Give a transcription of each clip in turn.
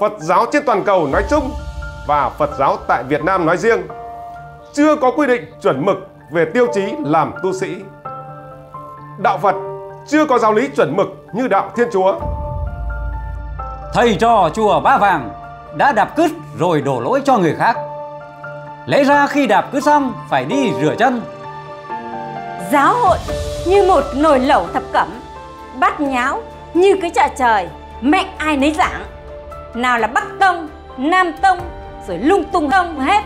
Phật giáo trên toàn cầu nói chung và Phật giáo tại Việt Nam nói riêng chưa có quy định chuẩn mực về tiêu chí làm tu sĩ. Đạo Phật chưa có giáo lý chuẩn mực như đạo Thiên Chúa. Thầy trò chùa Ba Vàng đã đạp cứt rồi đổ lỗi cho người khác. Lẽ ra khi đạp cứt xong phải đi rửa chân. Giáo hội như một nồi lẩu thập cẩm, bát nháo như cái trà trời, mẹ ai nấy giảng nào là Bắc Tông, Nam Tông, rồi lung tung tông hết.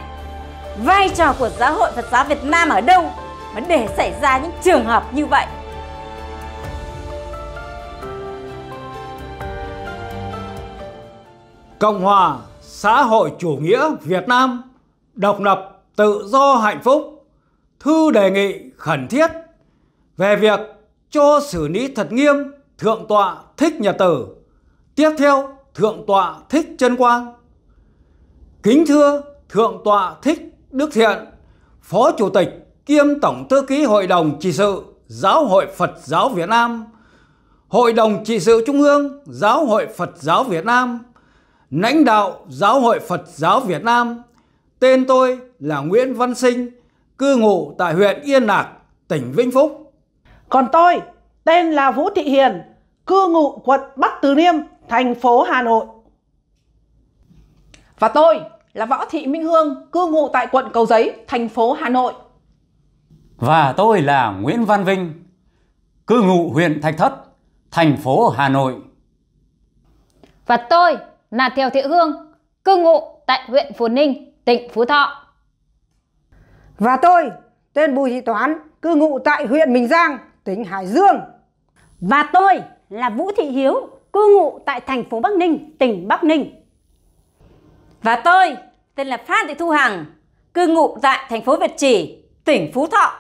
Vai trò của giáo hội Phật giáo Việt Nam ở đâu mà để xảy ra những trường hợp như vậy? Cộng hòa xã hội chủ nghĩa Việt Nam độc lập, tự do, hạnh phúc. Thư đề nghị khẩn thiết về việc cho xử lý thật nghiêm Thượng tọa Thích Nhật Tử. Tiếp theo Thượng tọa thích chân quang Kính thưa Thượng tọa thích Đức Thiện Phó Chủ tịch kiêm Tổng Thư ký Hội đồng Trị sự Giáo hội Phật giáo Việt Nam Hội đồng Trị sự Trung ương Giáo hội Phật giáo Việt Nam lãnh đạo Giáo hội Phật giáo Việt Nam Tên tôi là Nguyễn Văn Sinh Cư ngụ tại huyện Yên Lạc, tỉnh Vĩnh Phúc Còn tôi tên là Vũ Thị Hiền Cư ngụ quận Bắc Từ Liêm, thành phố Hà Nội. Và tôi là Võ Thị Minh Hương, cư ngụ tại quận Cầu Giấy, thành phố Hà Nội. Và tôi là Nguyễn Văn Vinh, cư ngụ huyện Thạch Thất, thành phố Hà Nội. Và tôi là Thiều Thị Hương, cư ngụ tại huyện Phú Ninh, tỉnh Phú Thọ. Và tôi tên Bùi Thị Toán, cư ngụ tại huyện Bình Giang, tỉnh Hải Dương. Và tôi là Vũ Thị Hiếu, cư ngụ tại thành phố Bắc Ninh, tỉnh Bắc Ninh. Và tôi tên là Phan Thị Thu Hằng, cư ngụ tại thành phố Việt Trì, tỉnh Phú Thọ.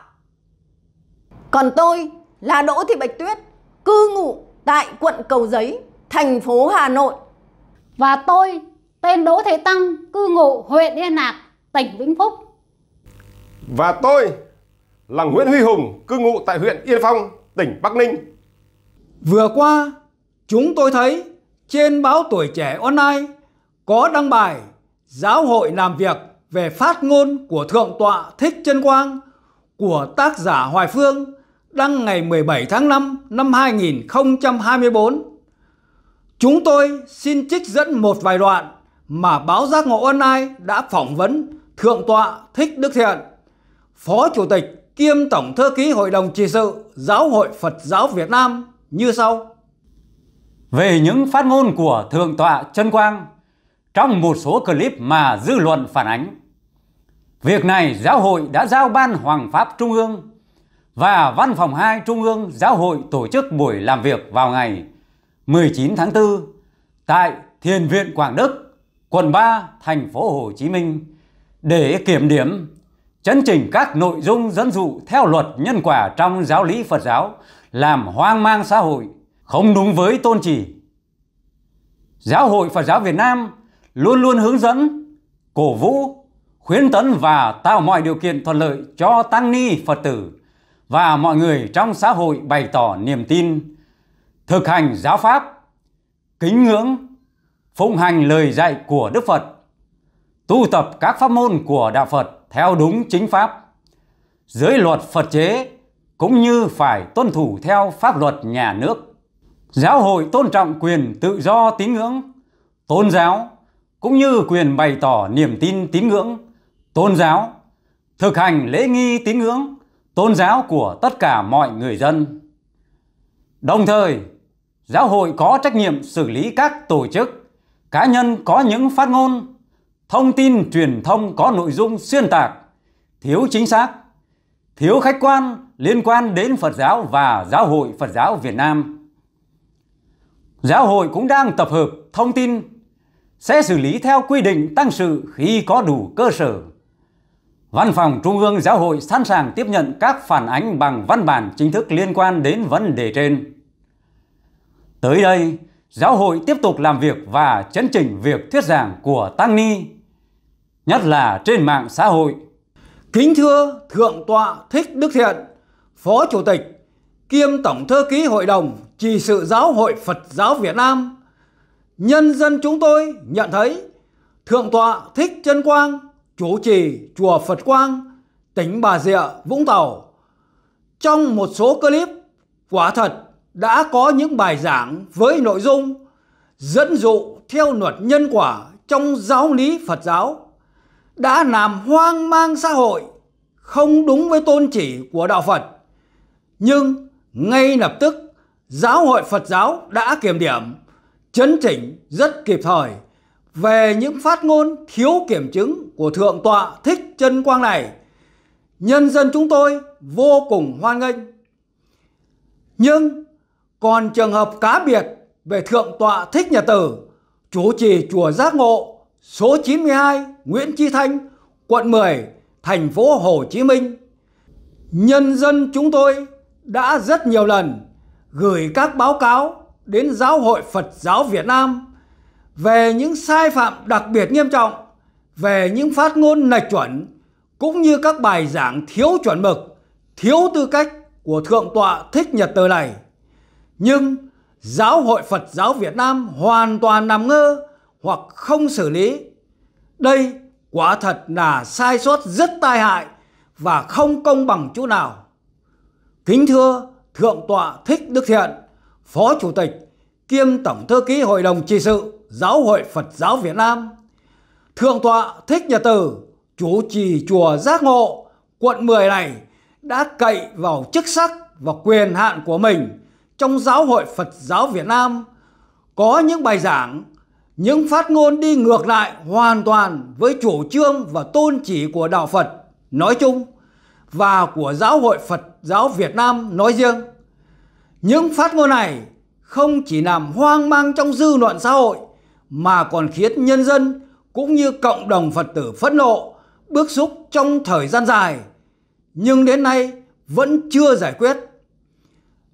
Còn tôi là Đỗ Thị Bạch Tuyết, cư ngụ tại quận Cầu Giấy, thành phố Hà Nội. Và tôi tên Đỗ Thế Tăng, cư ngụ huyện Yên Lạc, tỉnh Vĩnh Phúc. Và tôi là Nguyễn Huy Hùng, cư ngụ tại huyện Yên Phong, tỉnh Bắc Ninh. Vừa qua, Chúng tôi thấy trên báo Tuổi Trẻ Online có đăng bài Giáo hội làm việc về phát ngôn của Thượng tọa Thích Trân Quang của tác giả Hoài Phương đăng ngày 17 tháng 5 năm 2024. Chúng tôi xin trích dẫn một vài đoạn mà báo Giác Ngộ Online đã phỏng vấn Thượng tọa Thích Đức Thiện, Phó Chủ tịch kiêm Tổng Thư ký Hội đồng Trị sự Giáo hội Phật giáo Việt Nam như sau về những phát ngôn của Thượng tọa Trân Quang trong một số clip mà dư luận phản ánh. Việc này giáo hội đã giao Ban Hoàng Pháp Trung ương và Văn phòng 2 Trung ương giáo hội tổ chức buổi làm việc vào ngày 19 tháng 4 tại Thiền viện Quảng Đức, quận 3, thành phố Hồ Chí Minh để kiểm điểm, chấn chỉnh các nội dung dẫn dụ theo luật nhân quả trong giáo lý Phật giáo làm hoang mang xã hội – không đúng với tôn trì Giáo hội Phật giáo Việt Nam luôn luôn hướng dẫn, cổ vũ, khuyến tấn và tạo mọi điều kiện thuận lợi cho tăng ni Phật tử và mọi người trong xã hội bày tỏ niềm tin, thực hành giáo pháp, kính ngưỡng, phụng hành lời dạy của Đức Phật, tu tập các pháp môn của Đạo Phật theo đúng chính pháp, dưới luật Phật chế cũng như phải tuân thủ theo pháp luật nhà nước. Giáo hội tôn trọng quyền tự do tín ngưỡng, tôn giáo cũng như quyền bày tỏ niềm tin tín ngưỡng, tôn giáo, thực hành lễ nghi tín ngưỡng, tôn giáo của tất cả mọi người dân. Đồng thời, giáo hội có trách nhiệm xử lý các tổ chức, cá nhân có những phát ngôn, thông tin truyền thông có nội dung xuyên tạc, thiếu chính xác, thiếu khách quan liên quan đến Phật giáo và Giáo hội Phật giáo Việt Nam. Giáo hội cũng đang tập hợp thông tin sẽ xử lý theo quy định tăng sự khi có đủ cơ sở. Văn phòng Trung ương Giáo hội sẵn sàng tiếp nhận các phản ánh bằng văn bản chính thức liên quan đến vấn đề trên. Tới đây, Giáo hội tiếp tục làm việc và chấn chỉnh việc thuyết giảng của Tăng Ni, nhất là trên mạng xã hội. Kính thưa Thượng tọa Thích Đức Thiện, Phó Chủ tịch kiêm Tổng Thư ký Hội đồng Chỉ sự Giáo hội Phật giáo Việt Nam, nhân dân chúng tôi nhận thấy Thượng tọa Thích Trân Quang, chủ trì Chùa Phật Quang, tỉnh Bà Rịa, Vũng Tàu, trong một số clip quả thật đã có những bài giảng với nội dung dẫn dụ theo luật nhân quả trong giáo lý Phật giáo đã làm hoang mang xã hội không đúng với tôn chỉ của đạo Phật nhưng ngay lập tức giáo hội Phật giáo đã kiểm điểm, chấn chỉnh rất kịp thời về những phát ngôn thiếu kiểm chứng của Thượng tọa Thích Chân Quang này. Nhân dân chúng tôi vô cùng hoan nghênh. Nhưng còn trường hợp cá biệt về Thượng tọa Thích Nhật Tử, chủ trì Chùa Giác Ngộ số 92 Nguyễn Chi Thanh, quận 10, thành phố Hồ Chí Minh. Nhân dân chúng tôi đã rất nhiều lần gửi các báo cáo đến Giáo hội Phật giáo Việt Nam về những sai phạm đặc biệt nghiêm trọng, về những phát ngôn lệch chuẩn cũng như các bài giảng thiếu chuẩn mực, thiếu tư cách của thượng tọa Thích Nhật Từ này. Nhưng Giáo hội Phật giáo Việt Nam hoàn toàn nằm ngơ hoặc không xử lý. Đây quả thật là sai sót rất tai hại và không công bằng chỗ nào. Kính thưa Thượng tọa Thích Đức Thiện, Phó Chủ tịch kiêm Tổng Thư ký Hội đồng trị sự Giáo hội Phật giáo Việt Nam. Thượng tọa Thích Nhật Từ, chủ trì chùa Giác Ngộ, quận 10 này đã cậy vào chức sắc và quyền hạn của mình trong Giáo hội Phật giáo Việt Nam có những bài giảng, những phát ngôn đi ngược lại hoàn toàn với chủ trương và tôn chỉ của Đạo Phật nói chung và của Giáo hội Phật giáo Việt Nam nói riêng. Những phát ngôn này không chỉ làm hoang mang trong dư luận xã hội mà còn khiến nhân dân cũng như cộng đồng Phật tử phẫn nộ, bức xúc trong thời gian dài nhưng đến nay vẫn chưa giải quyết.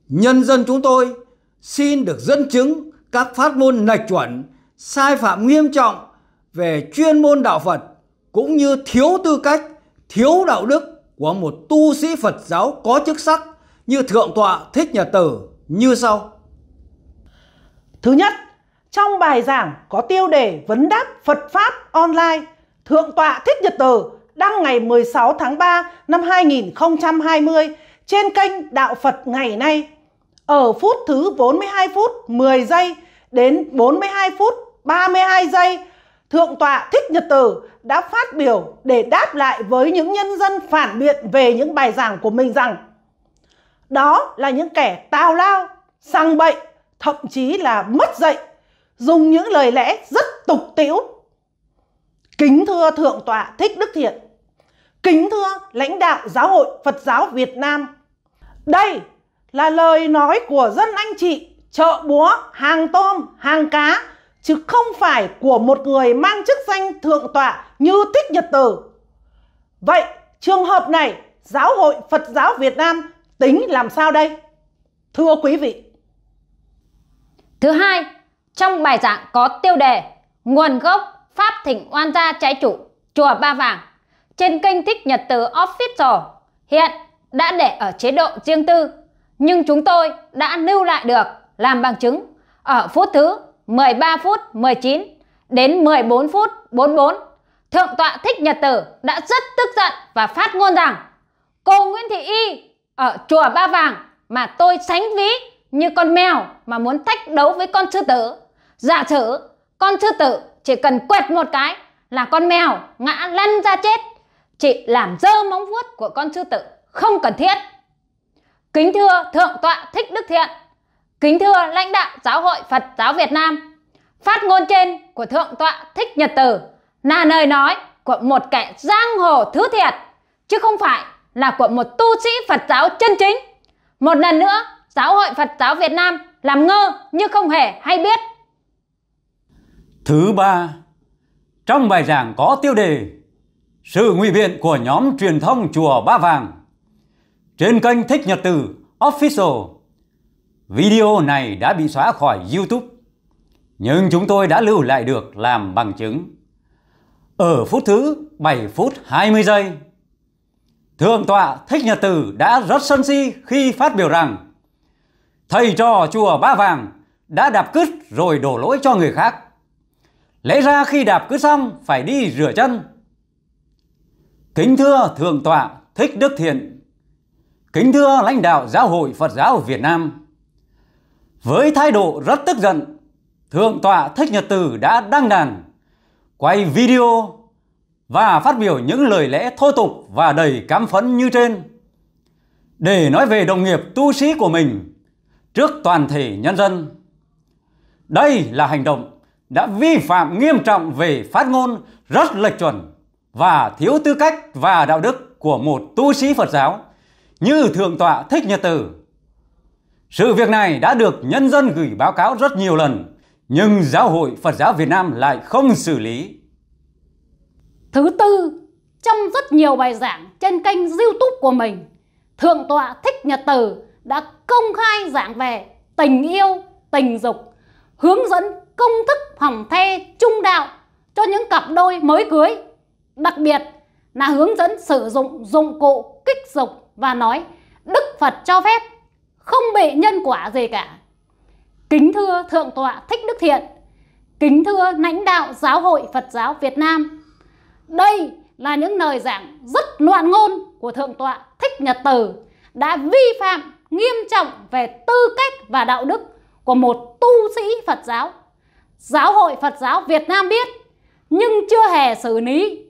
Nhân dân chúng tôi xin được dẫn chứng các phát ngôn lệch chuẩn, sai phạm nghiêm trọng về chuyên môn đạo Phật cũng như thiếu tư cách, thiếu đạo đức của một tu sĩ Phật giáo có chức sắc như Thượng Tọa Thích Nhật Tử như sau. Thứ nhất, trong bài giảng có tiêu đề Vấn đáp Phật Pháp online, Thượng Tọa Thích Nhật Tử đăng ngày 16 tháng 3 năm 2020 trên kênh Đạo Phật Ngày Nay. Ở phút thứ 42 phút 10 giây đến 42 phút 32 giây Thượng tọa Thích Nhật Từ đã phát biểu để đáp lại với những nhân dân phản biện về những bài giảng của mình rằng đó là những kẻ tào lao, sang bệnh, thậm chí là mất dạy, dùng những lời lẽ rất tục tiễu. Kính thưa Thượng tọa Thích Đức Thiện, kính thưa lãnh đạo Giáo hội Phật giáo Việt Nam, đây là lời nói của dân anh chị chợ búa, hàng tôm, hàng cá chứ không phải của một người mang chức danh thượng tọa như Thích Nhật Từ. Vậy trường hợp này Giáo hội Phật giáo Việt Nam tính làm sao đây? Thưa quý vị. Thứ hai, trong bài giảng có tiêu đề Nguồn gốc Pháp thịnh Oan Gia Trái Chủ Chùa Ba Vàng trên kênh Thích Nhật Từ Official hiện đã để ở chế độ riêng tư nhưng chúng tôi đã lưu lại được làm bằng chứng ở phút thứ 13 phút 19 đến 14 phút 44, Thượng tọa Thích Nhật Tử đã rất tức giận và phát ngôn rằng Cô Nguyễn Thị Y ở chùa Ba Vàng mà tôi sánh ví như con mèo mà muốn thách đấu với con sư tử. Giả sử con sư tử chỉ cần quẹt một cái là con mèo ngã lăn ra chết. Chị làm dơ móng vuốt của con sư tử không cần thiết. Kính thưa Thượng tọa Thích Đức Thiện, Kính thưa lãnh đạo Giáo hội Phật giáo Việt Nam, phát ngôn trên của Thượng tọa Thích Nhật Tử là lời nói của một kẻ giang hồ thứ thiệt, chứ không phải là của một tu sĩ Phật giáo chân chính. Một lần nữa, Giáo hội Phật giáo Việt Nam làm ngơ như không hề hay biết. Thứ ba, trong bài giảng có tiêu đề Sự nguy biện của nhóm truyền thông Chùa Ba Vàng trên kênh Thích Nhật Tử Official Video này đã bị xóa khỏi YouTube, nhưng chúng tôi đã lưu lại được làm bằng chứng. Ở phút thứ 7 phút 20 giây, Thượng tọa Thích Nhật Từ đã rất sân si khi phát biểu rằng Thầy trò chùa Ba Vàng đã đạp cứt rồi đổ lỗi cho người khác. Lẽ ra khi đạp cứt xong phải đi rửa chân. Kính thưa Thượng tọa Thích Đức Thiện Kính thưa lãnh đạo Giáo hội Phật giáo Việt Nam với thái độ rất tức giận, Thượng tọa Thích Nhật Từ đã đăng đàn, quay video và phát biểu những lời lẽ thô tục và đầy cám phẫn như trên. Để nói về đồng nghiệp tu sĩ của mình trước toàn thể nhân dân. Đây là hành động đã vi phạm nghiêm trọng về phát ngôn rất lệch chuẩn và thiếu tư cách và đạo đức của một tu sĩ Phật giáo như Thượng tọa Thích Nhật Tử sự việc này đã được nhân dân gửi báo cáo rất nhiều lần, nhưng Giáo hội Phật giáo Việt Nam lại không xử lý. Thứ tư, trong rất nhiều bài giảng trên kênh YouTube của mình, Thượng tọa Thích Nhật Từ đã công khai giảng về tình yêu, tình dục, hướng dẫn công thức phòng the trung đạo cho những cặp đôi mới cưới. Đặc biệt là hướng dẫn sử dụng dụng cụ kích dục và nói Đức Phật cho phép không bị nhân quả gì cả kính thưa thượng tọa thích đức thiện kính thưa lãnh đạo giáo hội phật giáo việt nam đây là những lời giảng rất loạn ngôn của thượng tọa thích nhật từ đã vi phạm nghiêm trọng về tư cách và đạo đức của một tu sĩ phật giáo giáo hội phật giáo việt nam biết nhưng chưa hề xử lý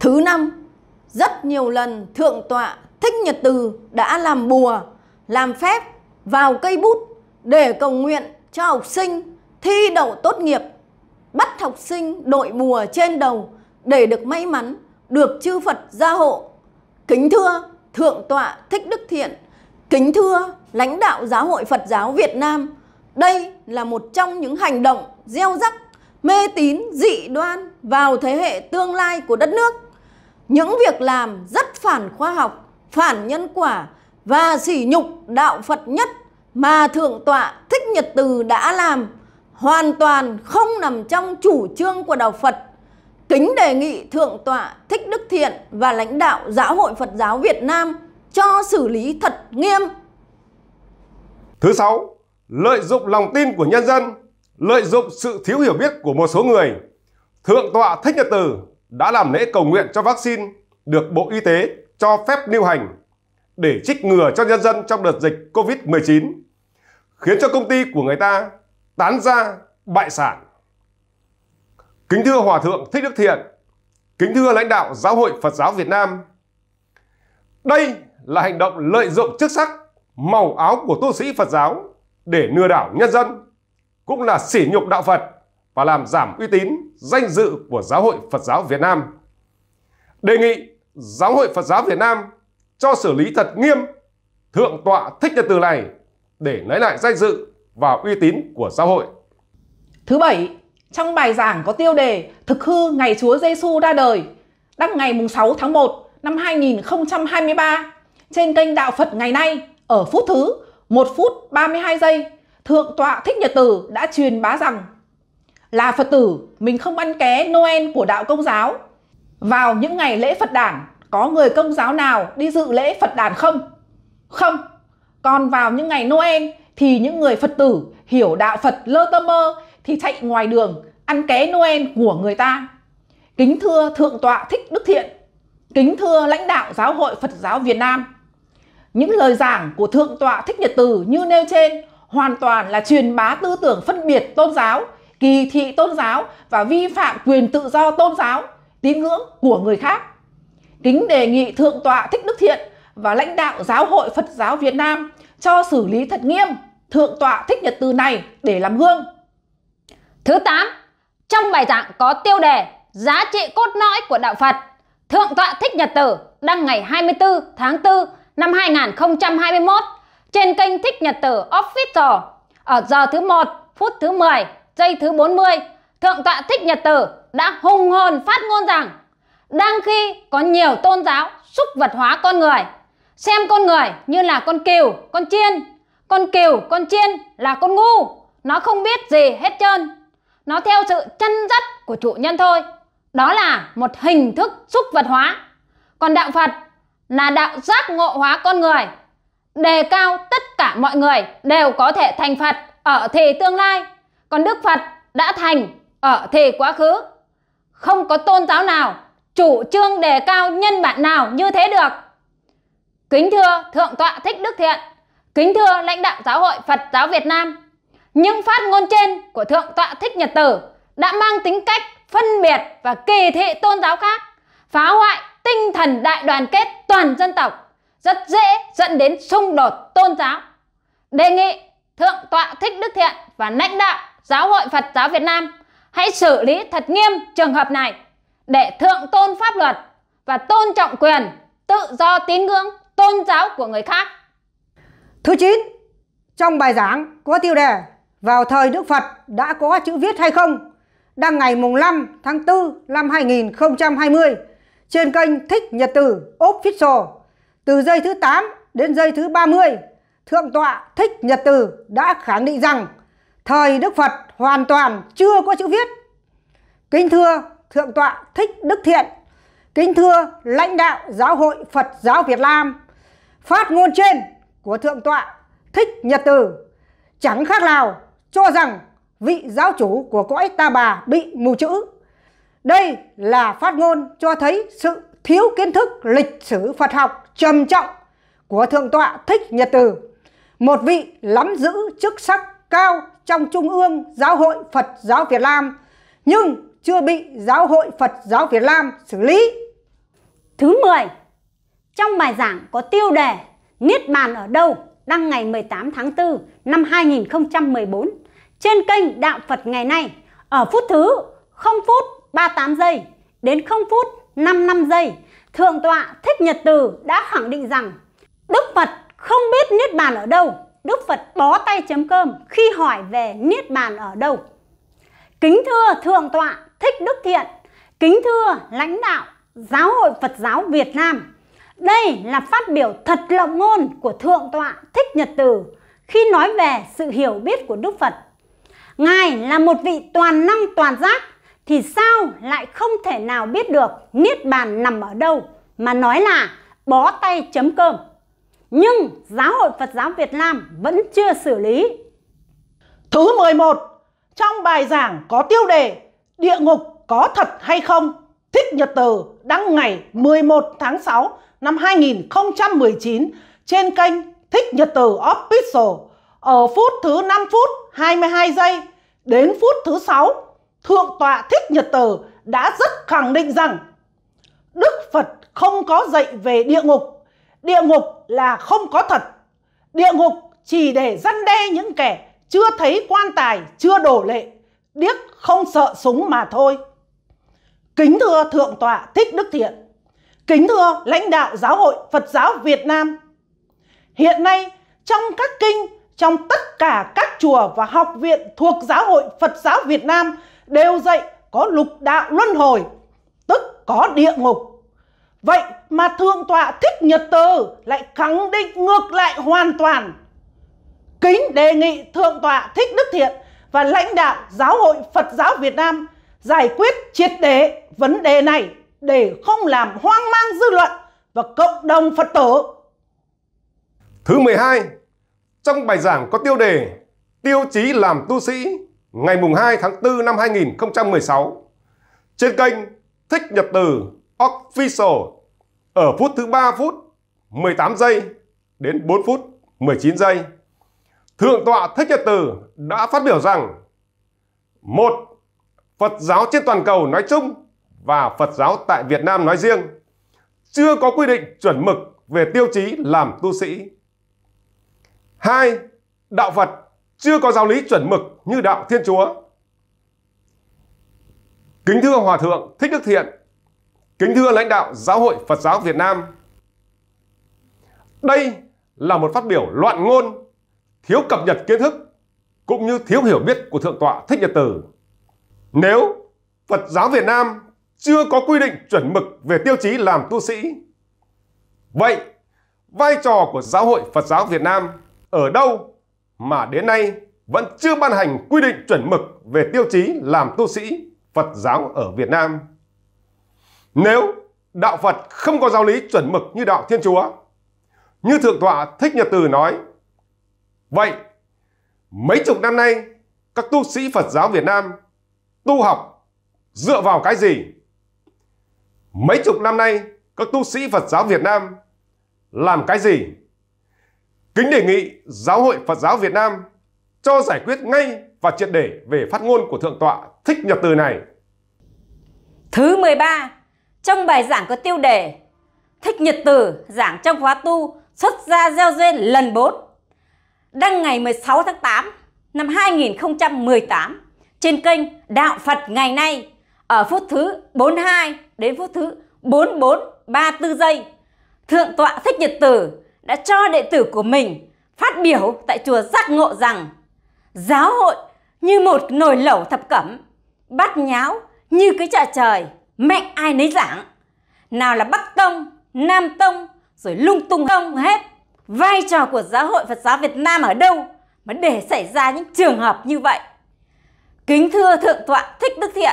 thứ năm rất nhiều lần thượng tọa thích nhật từ đã làm bùa làm phép vào cây bút để cầu nguyện cho học sinh thi đậu tốt nghiệp, bắt học sinh đội bùa trên đầu để được may mắn, được chư Phật gia hộ. Kính thưa Thượng tọa Thích Đức Thiện, kính thưa lãnh đạo Giáo hội Phật giáo Việt Nam, đây là một trong những hành động gieo rắc mê tín dị đoan vào thế hệ tương lai của đất nước. Những việc làm rất phản khoa học, phản nhân quả và sỉ nhục đạo Phật nhất mà Thượng tọa Thích Nhật Từ đã làm hoàn toàn không nằm trong chủ trương của Đạo Phật. Kính đề nghị Thượng tọa Thích Đức Thiện và lãnh đạo Giáo hội Phật giáo Việt Nam cho xử lý thật nghiêm. Thứ sáu, lợi dụng lòng tin của nhân dân, lợi dụng sự thiếu hiểu biết của một số người. Thượng tọa Thích Nhật Từ đã làm lễ cầu nguyện cho vaccine được Bộ Y tế cho phép lưu hành để trích ngừa cho nhân dân trong đợt dịch Covid-19, khiến cho công ty của người ta tán ra bại sản. Kính thưa Hòa Thượng Thích Đức Thiện, kính thưa lãnh đạo Giáo hội Phật giáo Việt Nam, đây là hành động lợi dụng chức sắc, màu áo của tu sĩ Phật giáo để lừa đảo nhân dân, cũng là sỉ nhục đạo Phật và làm giảm uy tín, danh dự của Giáo hội Phật giáo Việt Nam. Đề nghị Giáo hội Phật giáo Việt Nam cho xử lý thật nghiêm thượng tọa thích nhật từ này để lấy lại danh dự và uy tín của xã hội. Thứ bảy, trong bài giảng có tiêu đề Thực hư ngày Chúa Giêsu ra đời, đăng ngày mùng 6 tháng 1 năm 2023 trên kênh Đạo Phật ngày nay ở phút thứ 1 phút 32 giây, Thượng tọa Thích Nhật Từ đã truyền bá rằng là Phật tử, mình không ăn ké Noel của đạo công giáo. Vào những ngày lễ Phật đản, có người công giáo nào đi dự lễ Phật đàn không? Không. Còn vào những ngày Noel thì những người Phật tử hiểu đạo Phật lơ tơ mơ thì chạy ngoài đường ăn ké Noel của người ta. Kính thưa Thượng tọa Thích Đức Thiện, kính thưa lãnh đạo Giáo hội Phật giáo Việt Nam. Những lời giảng của Thượng tọa Thích Nhật Từ như nêu trên hoàn toàn là truyền bá tư tưởng phân biệt tôn giáo, kỳ thị tôn giáo và vi phạm quyền tự do tôn giáo, tín ngưỡng của người khác kính đề nghị Thượng tọa Thích Đức Thiện và lãnh đạo Giáo hội Phật giáo Việt Nam cho xử lý thật nghiêm Thượng tọa Thích Nhật Từ này để làm gương. Thứ tám trong bài giảng có tiêu đề Giá trị cốt lõi của Đạo Phật, Thượng tọa Thích Nhật tử đăng ngày 24 tháng 4 năm 2021 trên kênh Thích Nhật Tử Official ở giờ thứ 1, phút thứ 10, giây thứ 40, Thượng tọa Thích Nhật Tử đã hùng hồn phát ngôn rằng đang khi có nhiều tôn giáo xúc vật hóa con người xem con người như là con cừu con chiên con cừu con chiên là con ngu nó không biết gì hết trơn nó theo sự chân dắt của chủ nhân thôi đó là một hình thức xúc vật hóa còn đạo phật là đạo giác ngộ hóa con người đề cao tất cả mọi người đều có thể thành phật ở thì tương lai còn đức phật đã thành ở thì quá khứ không có tôn giáo nào chủ trương đề cao nhân bản nào như thế được. Kính thưa Thượng tọa Thích Đức Thiện, kính thưa lãnh đạo Giáo hội Phật giáo Việt Nam, những phát ngôn trên của Thượng tọa Thích Nhật Tử đã mang tính cách phân biệt và kỳ thị tôn giáo khác, phá hoại tinh thần đại đoàn kết toàn dân tộc, rất dễ dẫn đến xung đột tôn giáo. Đề nghị Thượng tọa Thích Đức Thiện và lãnh đạo Giáo hội Phật giáo Việt Nam hãy xử lý thật nghiêm trường hợp này để thượng tôn pháp luật và tôn trọng quyền tự do tín ngưỡng tôn giáo của người khác. Thứ 9, trong bài giảng có tiêu đề Vào thời Đức Phật đã có chữ viết hay không? Đăng ngày mùng 5 tháng 4 năm 2020 trên kênh Thích Nhật Tử Official. Từ giây thứ 8 đến giây thứ 30, Thượng tọa Thích Nhật Tử đã khẳng định rằng thời Đức Phật hoàn toàn chưa có chữ viết. Kính thưa Thượng tọa Thích Đức Thiện Kính thưa lãnh đạo Giáo hội Phật giáo Việt Nam Phát ngôn trên của Thượng tọa Thích Nhật Từ Chẳng khác nào cho rằng vị giáo chủ của cõi ta bà bị mù chữ Đây là phát ngôn cho thấy sự thiếu kiến thức lịch sử Phật học trầm trọng của Thượng tọa Thích Nhật Từ Một vị lắm giữ chức sắc cao trong Trung ương Giáo hội Phật giáo Việt Nam Nhưng chưa bị Giáo hội Phật giáo Việt Nam xử lý. Thứ 10. Trong bài giảng có tiêu đề Niết bàn ở đâu đăng ngày 18 tháng 4 năm 2014 trên kênh Đạo Phật ngày nay ở phút thứ 0 phút 38 giây đến 0 phút 55 giây Thượng tọa Thích Nhật Từ đã khẳng định rằng Đức Phật không biết Niết Bàn ở đâu Đức Phật bó tay chấm cơm khi hỏi về Niết Bàn ở đâu Kính thưa Thượng tọa Thích Đức Thiện Kính thưa lãnh đạo Giáo hội Phật giáo Việt Nam Đây là phát biểu thật lộng ngôn của Thượng tọa Thích Nhật Từ khi nói về sự hiểu biết của Đức Phật Ngài là một vị toàn năng toàn giác thì sao lại không thể nào biết được Niết Bàn nằm ở đâu mà nói là bó tay chấm cơm. Nhưng Giáo hội Phật giáo Việt Nam vẫn chưa xử lý. Thứ 11, trong bài giảng có tiêu đề Địa ngục có thật hay không? Thích Nhật Từ đăng ngày 11 tháng 6 năm 2019 trên kênh Thích Nhật Từ Official ở phút thứ 5 phút 22 giây đến phút thứ 6 Thượng tọa Thích Nhật Từ đã rất khẳng định rằng Đức Phật không có dạy về địa ngục Địa ngục là không có thật Địa ngục chỉ để răn đe những kẻ chưa thấy quan tài, chưa đổ lệ điếc không sợ súng mà thôi. Kính thưa Thượng tọa Thích Đức Thiện, kính thưa lãnh đạo Giáo hội Phật giáo Việt Nam, hiện nay trong các kinh, trong tất cả các chùa và học viện thuộc Giáo hội Phật giáo Việt Nam đều dạy có lục đạo luân hồi, tức có địa ngục. Vậy mà Thượng tọa Thích Nhật Từ lại khẳng định ngược lại hoàn toàn. Kính đề nghị Thượng tọa Thích Đức Thiện và lãnh đạo Giáo hội Phật giáo Việt Nam giải quyết triệt để vấn đề này để không làm hoang mang dư luận và cộng đồng Phật tử. Thứ 12, trong bài giảng có tiêu đề Tiêu chí làm tu sĩ ngày mùng 2 tháng 4 năm 2016 trên kênh Thích Nhật Từ Official ở phút thứ 3 phút 18 giây đến 4 phút 19 giây Thượng tọa Thích Nhật Từ đã phát biểu rằng một Phật giáo trên toàn cầu nói chung và Phật giáo tại Việt Nam nói riêng chưa có quy định chuẩn mực về tiêu chí làm tu sĩ. Hai, đạo Phật chưa có giáo lý chuẩn mực như đạo Thiên Chúa. Kính thưa Hòa Thượng Thích Đức Thiện, kính thưa lãnh đạo Giáo hội Phật giáo Việt Nam. Đây là một phát biểu loạn ngôn thiếu cập nhật kiến thức cũng như thiếu hiểu biết của Thượng tọa Thích Nhật Từ. Nếu Phật giáo Việt Nam chưa có quy định chuẩn mực về tiêu chí làm tu sĩ, vậy vai trò của Giáo hội Phật giáo Việt Nam ở đâu mà đến nay vẫn chưa ban hành quy định chuẩn mực về tiêu chí làm tu sĩ Phật giáo ở Việt Nam. Nếu đạo Phật không có giáo lý chuẩn mực như đạo Thiên Chúa, như Thượng tọa Thích Nhật Từ nói Vậy, mấy chục năm nay, các tu sĩ Phật giáo Việt Nam tu học dựa vào cái gì? Mấy chục năm nay, các tu sĩ Phật giáo Việt Nam làm cái gì? Kính đề nghị Giáo hội Phật giáo Việt Nam cho giải quyết ngay và triệt để về phát ngôn của Thượng tọa Thích Nhật Từ này. Thứ 13, trong bài giảng có tiêu đề Thích Nhật Từ giảng trong khóa tu xuất gia gieo duyên lần 4 đăng ngày 16 tháng 8 năm 2018 trên kênh Đạo Phật ngày nay ở phút thứ 42 đến phút thứ 44 34 giây. Thượng tọa Thích Nhật Tử đã cho đệ tử của mình phát biểu tại chùa giác ngộ rằng giáo hội như một nồi lẩu thập cẩm, bát nháo như cái chợ dạ trời, mẹ ai nấy giảng. Nào là Bắc Tông, Nam Tông, rồi lung tung không hết vai trò của giáo hội Phật giáo Việt Nam ở đâu mà để xảy ra những trường hợp như vậy. Kính thưa Thượng tọa Thích Đức Thiện,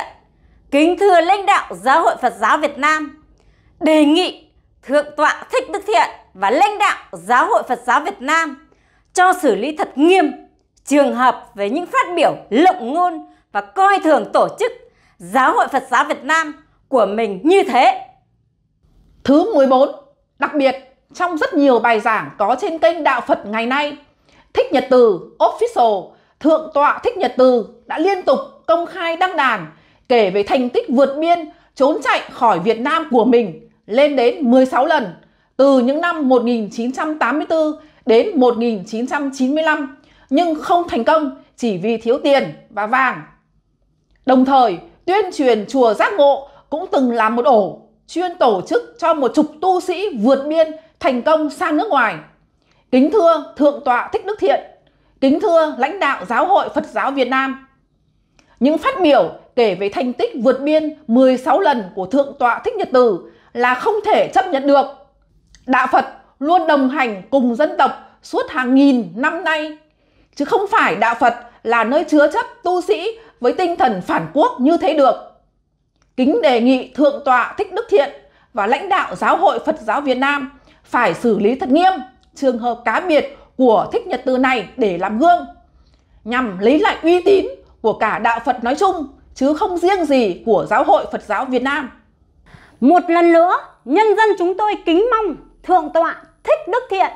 kính thưa lãnh đạo giáo hội Phật giáo Việt Nam, đề nghị Thượng tọa Thích Đức Thiện và lãnh đạo giáo hội Phật giáo Việt Nam cho xử lý thật nghiêm trường hợp về những phát biểu lộng ngôn và coi thường tổ chức Giáo hội Phật giáo Việt Nam của mình như thế. Thứ 14, đặc biệt trong rất nhiều bài giảng có trên kênh Đạo Phật ngày nay. Thích Nhật Từ Official, Thượng tọa Thích Nhật Từ đã liên tục công khai đăng đàn kể về thành tích vượt biên trốn chạy khỏi Việt Nam của mình lên đến 16 lần từ những năm 1984 đến 1995 nhưng không thành công chỉ vì thiếu tiền và vàng. Đồng thời, tuyên truyền chùa giác ngộ cũng từng là một ổ chuyên tổ chức cho một chục tu sĩ vượt biên thành công sang nước ngoài. Kính thưa Thượng tọa Thích Đức Thiện, kính thưa lãnh đạo Giáo hội Phật giáo Việt Nam. Những phát biểu kể về thành tích vượt biên 16 lần của Thượng tọa Thích Nhật Từ là không thể chấp nhận được. Đạo Phật luôn đồng hành cùng dân tộc suốt hàng nghìn năm nay, chứ không phải Đạo Phật là nơi chứa chấp tu sĩ với tinh thần phản quốc như thế được. Kính đề nghị Thượng tọa Thích Đức Thiện và lãnh đạo Giáo hội Phật giáo Việt Nam phải xử lý thật nghiêm trường hợp cá biệt của thích nhật từ này để làm gương nhằm lấy lại uy tín của cả đạo Phật nói chung chứ không riêng gì của giáo hội Phật giáo Việt Nam. Một lần nữa, nhân dân chúng tôi kính mong Thượng tọa Thích Đức Thiện,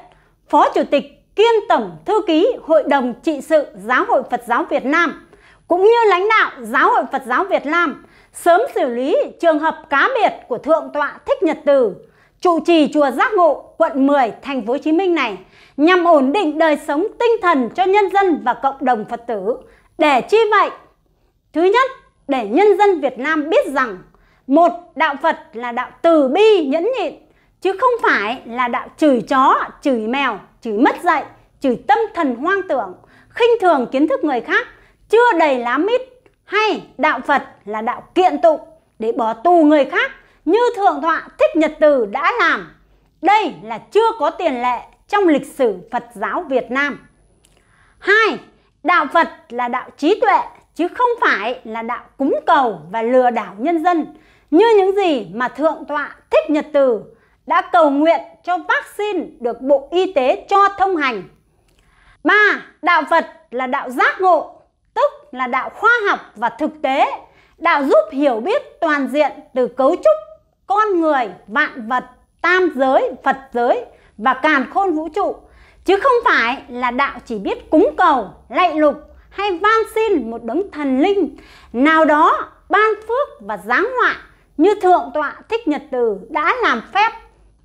Phó Chủ tịch kiêm Tổng Thư ký Hội đồng Trị sự Giáo hội Phật giáo Việt Nam cũng như lãnh đạo Giáo hội Phật giáo Việt Nam sớm xử lý trường hợp cá biệt của Thượng tọa Thích Nhật Từ trụ trì chùa Giác Ngộ, quận 10, thành phố Hồ Chí Minh này nhằm ổn định đời sống tinh thần cho nhân dân và cộng đồng Phật tử. Để chi vậy? Thứ nhất, để nhân dân Việt Nam biết rằng một, đạo Phật là đạo từ bi nhẫn nhịn chứ không phải là đạo chửi chó, chửi mèo, chửi mất dạy, chửi tâm thần hoang tưởng, khinh thường kiến thức người khác, chưa đầy lá mít hay đạo Phật là đạo kiện tụng để bỏ tù người khác như Thượng Tọa Thích Nhật Từ đã làm. Đây là chưa có tiền lệ trong lịch sử Phật giáo Việt Nam. hai Đạo Phật là đạo trí tuệ chứ không phải là đạo cúng cầu và lừa đảo nhân dân như những gì mà Thượng Tọa Thích Nhật Từ đã cầu nguyện cho vaccine được Bộ Y tế cho thông hành. ba Đạo Phật là đạo giác ngộ, tức là đạo khoa học và thực tế, đạo giúp hiểu biết toàn diện từ cấu trúc con người, vạn vật, tam giới, Phật giới và càn khôn vũ trụ. Chứ không phải là đạo chỉ biết cúng cầu, lạy lục hay van xin một đấng thần linh nào đó ban phước và giáng họa như Thượng Tọa Thích Nhật Từ đã làm phép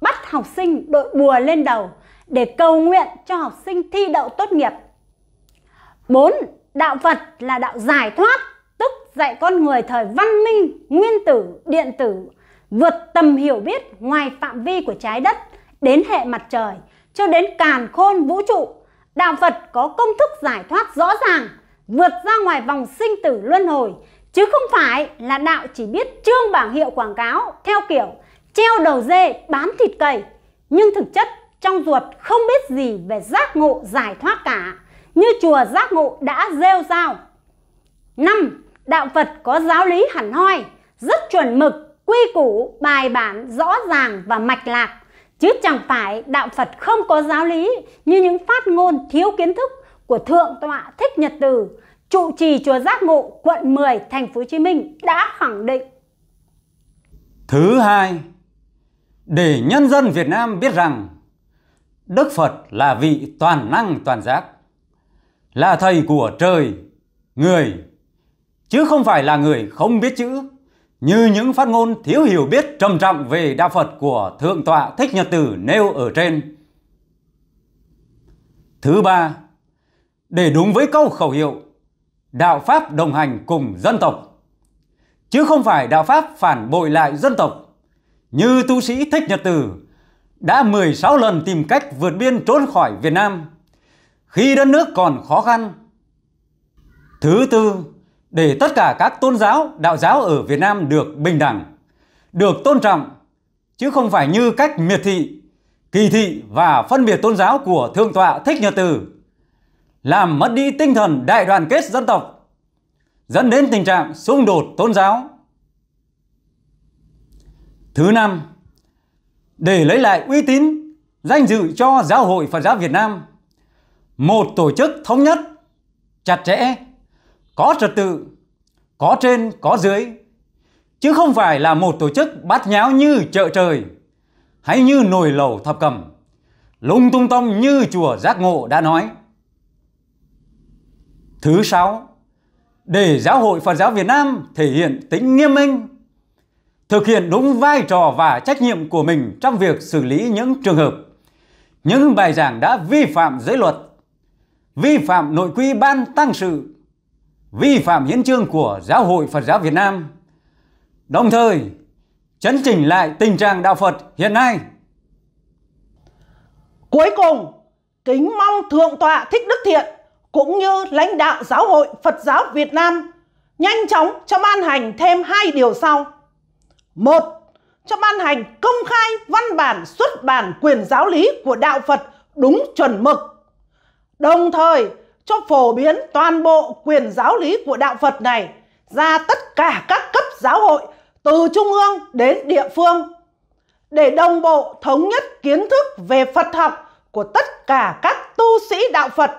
bắt học sinh đội bùa lên đầu để cầu nguyện cho học sinh thi đậu tốt nghiệp. 4. Đạo Phật là đạo giải thoát, tức dạy con người thời văn minh, nguyên tử, điện tử, vượt tầm hiểu biết ngoài phạm vi của trái đất đến hệ mặt trời cho đến càn khôn vũ trụ. Đạo Phật có công thức giải thoát rõ ràng, vượt ra ngoài vòng sinh tử luân hồi, chứ không phải là đạo chỉ biết trương bảng hiệu quảng cáo theo kiểu treo đầu dê bán thịt cầy, nhưng thực chất trong ruột không biết gì về giác ngộ giải thoát cả, như chùa giác ngộ đã rêu rao. 5. Đạo Phật có giáo lý hẳn hoi, rất chuẩn mực quy củ, bài bản, rõ ràng và mạch lạc. Chứ chẳng phải đạo Phật không có giáo lý như những phát ngôn thiếu kiến thức của Thượng tọa Thích Nhật Từ, trụ trì chùa Giác Ngộ, quận 10, thành phố Hồ Chí Minh đã khẳng định. Thứ hai, để nhân dân Việt Nam biết rằng Đức Phật là vị toàn năng toàn giác, là thầy của trời, người, chứ không phải là người không biết chữ như những phát ngôn thiếu hiểu biết trầm trọng về đạo Phật của Thượng tọa Thích Nhật Tử nêu ở trên. Thứ ba, để đúng với câu khẩu hiệu đạo Pháp đồng hành cùng dân tộc, chứ không phải đạo Pháp phản bội lại dân tộc, như tu sĩ Thích Nhật Tử đã 16 lần tìm cách vượt biên trốn khỏi Việt Nam, khi đất nước còn khó khăn. Thứ tư, để tất cả các tôn giáo, đạo giáo ở Việt Nam được bình đẳng, được tôn trọng, chứ không phải như cách miệt thị, kỳ thị và phân biệt tôn giáo của Thượng tọa Thích Nhật Từ, làm mất đi tinh thần đại đoàn kết dân tộc, dẫn đến tình trạng xung đột tôn giáo. Thứ năm, để lấy lại uy tín, danh dự cho Giáo hội Phật giáo Việt Nam, một tổ chức thống nhất, chặt chẽ có trật tự, có trên, có dưới, chứ không phải là một tổ chức bát nháo như chợ trời, hay như nồi lẩu thập cầm, lung tung tông như chùa giác ngộ đã nói. Thứ sáu, để Giáo hội Phật giáo Việt Nam thể hiện tính nghiêm minh, thực hiện đúng vai trò và trách nhiệm của mình trong việc xử lý những trường hợp, những bài giảng đã vi phạm giới luật, vi phạm nội quy ban tăng sự vi phạm hiến trương của Giáo hội Phật giáo Việt Nam, đồng thời chấn chỉnh lại tình trạng đạo Phật hiện nay. Cuối cùng, kính mong Thượng tọa Thích Đức Thiện cũng như lãnh đạo Giáo hội Phật giáo Việt Nam nhanh chóng cho ban hành thêm hai điều sau. Một, cho ban hành công khai văn bản xuất bản quyền giáo lý của đạo Phật đúng chuẩn mực. Đồng thời, cho phổ biến toàn bộ quyền giáo lý của đạo Phật này ra tất cả các cấp giáo hội từ trung ương đến địa phương để đồng bộ thống nhất kiến thức về Phật học của tất cả các tu sĩ đạo Phật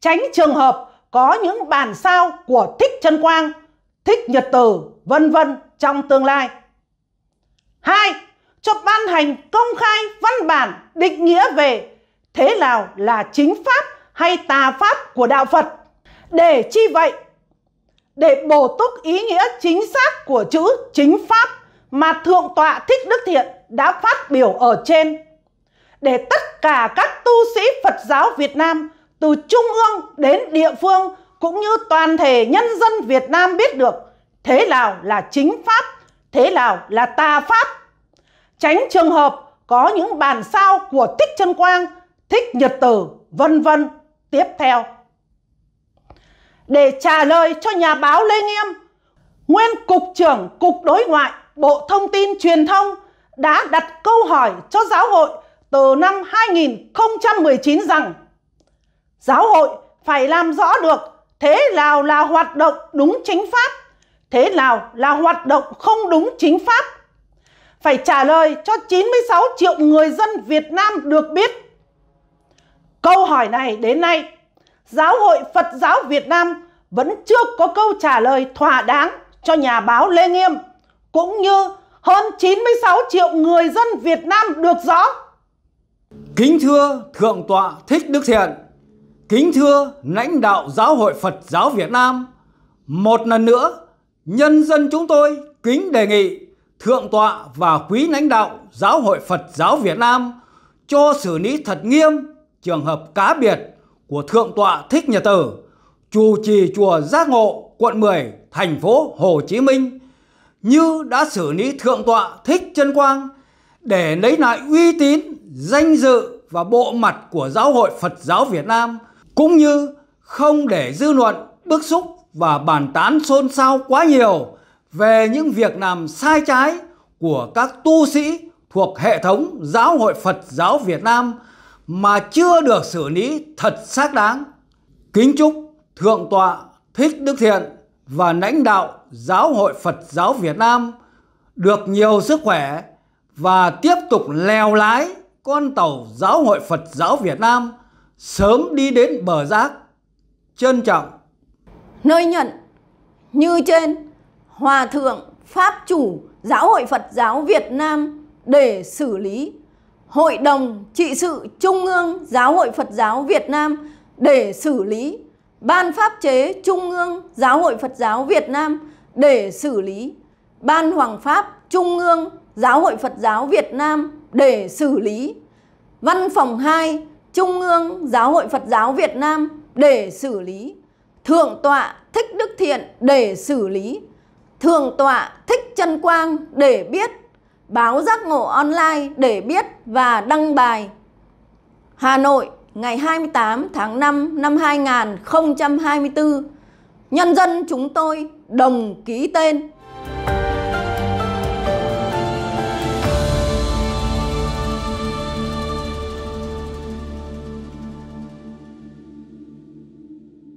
tránh trường hợp có những bản sao của Thích chân Quang, Thích Nhật Từ, vân vân trong tương lai. Hai, Cho ban hành công khai văn bản định nghĩa về thế nào là chính pháp hay tà pháp của đạo Phật. Để chi vậy? Để bổ túc ý nghĩa chính xác của chữ chính pháp mà Thượng tọa Thích Đức Thiện đã phát biểu ở trên. Để tất cả các tu sĩ Phật giáo Việt Nam từ trung ương đến địa phương cũng như toàn thể nhân dân Việt Nam biết được thế nào là chính pháp, thế nào là tà pháp. Tránh trường hợp có những bàn sao của Thích Trân Quang, Thích Nhật Tử, vân vân tiếp theo. Để trả lời cho nhà báo Lê Nghiêm, nguyên Cục trưởng Cục Đối ngoại Bộ Thông tin Truyền thông đã đặt câu hỏi cho giáo hội từ năm 2019 rằng giáo hội phải làm rõ được thế nào là hoạt động đúng chính pháp, thế nào là hoạt động không đúng chính pháp. Phải trả lời cho 96 triệu người dân Việt Nam được biết Câu hỏi này đến nay, Giáo hội Phật giáo Việt Nam vẫn chưa có câu trả lời thỏa đáng cho nhà báo Lê Nghiêm, cũng như hơn 96 triệu người dân Việt Nam được rõ. Kính thưa Thượng tọa Thích Đức Thiện, kính thưa lãnh đạo Giáo hội Phật giáo Việt Nam, một lần nữa, nhân dân chúng tôi kính đề nghị Thượng tọa và quý lãnh đạo Giáo hội Phật giáo Việt Nam cho xử lý thật nghiêm trường hợp cá biệt của Thượng tọa Thích Nhật Tử, chủ trì chùa Giác Ngộ, quận 10, thành phố Hồ Chí Minh, như đã xử lý Thượng tọa Thích Chân Quang để lấy lại uy tín, danh dự và bộ mặt của Giáo hội Phật giáo Việt Nam, cũng như không để dư luận bức xúc và bàn tán xôn xao quá nhiều về những việc làm sai trái của các tu sĩ thuộc hệ thống Giáo hội Phật giáo Việt Nam – mà chưa được xử lý thật xác đáng. Kính chúc Thượng tọa Thích Đức Thiện và lãnh đạo Giáo hội Phật giáo Việt Nam được nhiều sức khỏe và tiếp tục leo lái con tàu Giáo hội Phật giáo Việt Nam sớm đi đến bờ giác. Trân trọng. Nơi nhận như trên, Hòa Thượng Pháp Chủ Giáo hội Phật giáo Việt Nam để xử lý Hội đồng trị sự Trung ương Giáo hội Phật giáo Việt Nam để xử lý Ban pháp chế Trung ương Giáo hội Phật giáo Việt Nam để xử lý Ban Hoàng pháp Trung ương Giáo hội Phật giáo Việt Nam để xử lý Văn phòng 2 Trung ương Giáo hội Phật giáo Việt Nam để xử lý Thượng tọa Thích Đức Thiện để xử lý Thượng tọa Thích Chân Quang để biết báo giác ngộ online để biết và đăng bài. Hà Nội ngày 28 tháng 5 năm 2024. Nhân dân chúng tôi đồng ký tên.